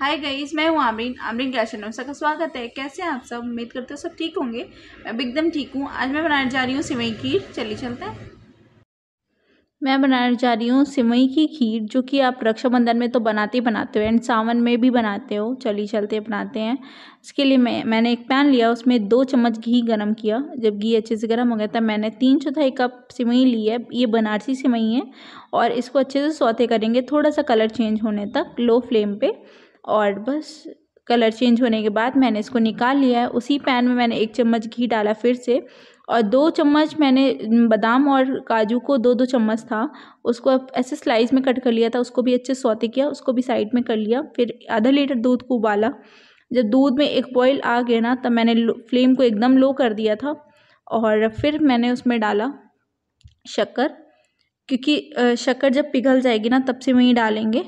हाय guys मैं हूँ आमरीन आमरीन class नौसा का स्वागत है कैसे हैं आप सब उम्मीद करते हो सब ठीक होंगे मैं भी एकदम ठीक हूँ आज मैं बनाने जा रही हूँ सिवई खीर चलिए चलते हैं मैं बनाने जा रही हूँ सिवई की खीर जो कि आप रक्षाबंधन में तो बनाते ही बनाते हो एंड सावन में भी बनाते हो चलिए चलते बनाते हैं इसके लिए मैं मैंने एक पैन लिया उसमें दो चम्मच घी गर्म किया जब घी अच्छे से गर्म हो गया तब मैंने तीन चौथाई कप सिवई ली है ये बनारसी सिवई है और इसको अच्छे से सौते करेंगे थोड़ा सा कलर चेंज होने तक लो फ्लेम पर और बस कलर चेंज होने के बाद मैंने इसको निकाल लिया है उसी पैन में मैंने एक चम्मच घी डाला फिर से और दो चम्मच मैंने बादाम और काजू को दो दो चम्मच था उसको ऐसे स्लाइस में कट कर लिया था उसको भी अच्छे सौते किया उसको भी साइड में कर लिया फिर आधा लीटर दूध को उबाला जब दूध में एक बॉयल आ गया ना तब मैंने फ्लेम को एकदम लो कर दिया था और फिर मैंने उसमें डाला शक्कर क्योंकि शक्कर जब पिघल जाएगी ना तब से वहीं डालेंगे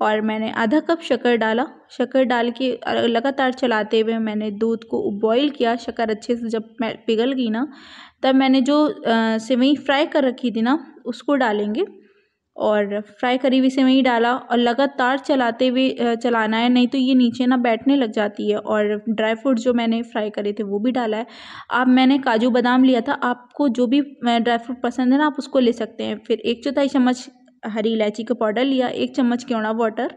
और मैंने आधा कप शक्कर डाला शक्कर डाल के लगातार चलाते हुए मैंने दूध को बॉईल किया शक्कर अच्छे से जब मैं पिघल गई ना तब मैंने जो सेवई फ्राई कर रखी थी ना उसको डालेंगे और फ्राई करी हुई सेवई डाला और लगातार चलाते हुए चलाना है नहीं तो ये नीचे ना बैठने लग जाती है और ड्राई फ्रूट जो मैंने फ्राई करे थे वो भी डाला है आप मैंने काजू बादाम लिया था आपको जो भी ड्राई फ्रूट पसंद है ना आप उसको ले सकते हैं फिर एक चौथाई चम्मच हरी इलायची का पाउडर लिया एक चम्मच केवड़ा वाटर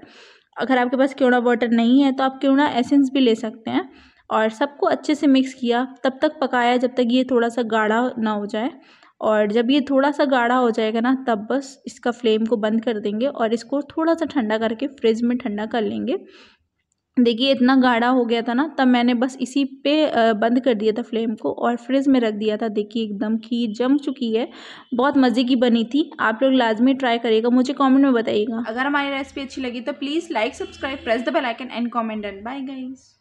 अगर आपके पास केवड़ा वाटर नहीं है तो आप केवड़ा एसेंस भी ले सकते हैं और सबको अच्छे से मिक्स किया तब तक पकाया जब तक ये थोड़ा सा गाढ़ा ना हो जाए और जब ये थोड़ा सा गाढ़ा हो जाएगा ना तब बस इसका फ्लेम को बंद कर देंगे और इसको थोड़ा सा ठंडा करके फ्रिज में ठंडा कर लेंगे देखिए इतना गाढ़ा हो गया था ना तब मैंने बस इसी पे बंद कर दिया था फ्लेम को और फ्रिज में रख दिया था देखिए एकदम खीर जम चुकी है बहुत मज़े की बनी थी आप लोग लाजमी ट्राई करिएगा मुझे कमेंट में बताइएगा अगर हमारी रेसिपी अच्छी लगी तो please like subscribe press the bell icon and comment and bye guys